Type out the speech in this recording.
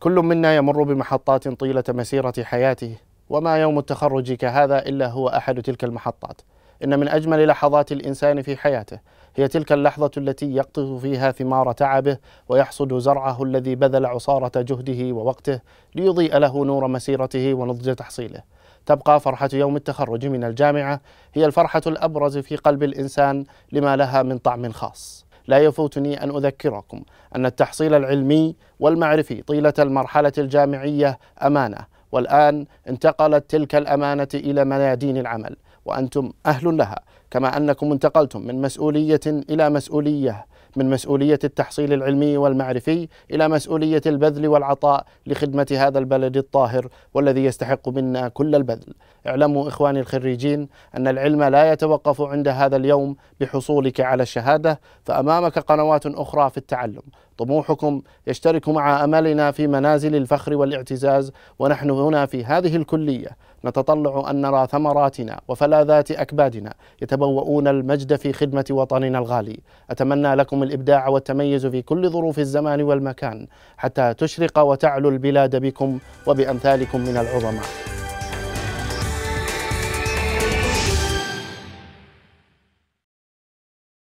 كل منا يمر بمحطات طيلة مسيرة حياته وما يوم التخرج كهذا إلا هو أحد تلك المحطات إن من أجمل لحظات الإنسان في حياته هي تلك اللحظة التي يقطف فيها ثمار تعبه ويحصد زرعه الذي بذل عصارة جهده ووقته ليضيء له نور مسيرته ونضج تحصيله تبقى فرحة يوم التخرج من الجامعة هي الفرحة الأبرز في قلب الإنسان لما لها من طعم خاص لا يفوتني أن أذكركم أن التحصيل العلمي والمعرفي طيلة المرحلة الجامعية أمانة والآن انتقلت تلك الأمانة إلى ميادين العمل وأنتم أهل لها كما أنكم انتقلتم من مسؤولية إلى مسؤولية من مسؤولية التحصيل العلمي والمعرفي إلى مسؤولية البذل والعطاء لخدمة هذا البلد الطاهر والذي يستحق منا كل البذل اعلموا إخواني الخريجين أن العلم لا يتوقف عند هذا اليوم بحصولك على الشهادة فأمامك قنوات أخرى في التعلم طموحكم يشترك مع املنا في منازل الفخر والاعتزاز ونحن هنا في هذه الكليه نتطلع ان نرى ثمراتنا وفلاذات اكبادنا يتبوؤون المجد في خدمه وطننا الغالي اتمنى لكم لهم الإبداع والتميز في كل ظروف الزمان والمكان حتى تشرق وتعلو البلاد بكم وبأمثالكم من العظماء